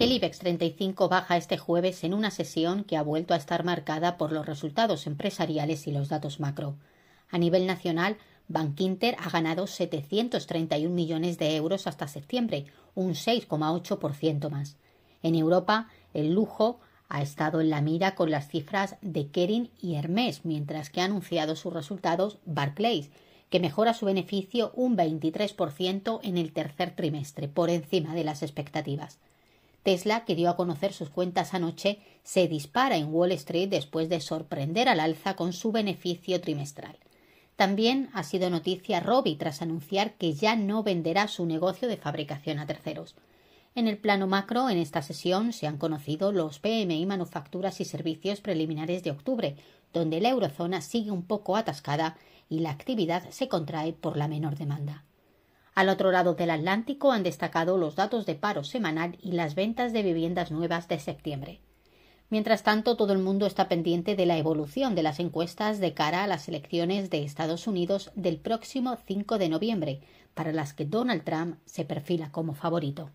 El IBEX 35 baja este jueves en una sesión que ha vuelto a estar marcada por los resultados empresariales y los datos macro. A nivel nacional, Bankinter ha ganado 731 millones de euros hasta septiembre, un 6,8% más. En Europa, el lujo ha estado en la mira con las cifras de Kering y Hermès, mientras que ha anunciado sus resultados Barclays, que mejora su beneficio un 23% en el tercer trimestre, por encima de las expectativas. Tesla, que dio a conocer sus cuentas anoche, se dispara en Wall Street después de sorprender al alza con su beneficio trimestral. También ha sido noticia Robbie tras anunciar que ya no venderá su negocio de fabricación a terceros. En el plano macro, en esta sesión se han conocido los PMI manufacturas y servicios preliminares de octubre, donde la eurozona sigue un poco atascada y la actividad se contrae por la menor demanda. Al otro lado del Atlántico han destacado los datos de paro semanal y las ventas de viviendas nuevas de septiembre. Mientras tanto, todo el mundo está pendiente de la evolución de las encuestas de cara a las elecciones de Estados Unidos del próximo 5 de noviembre, para las que Donald Trump se perfila como favorito.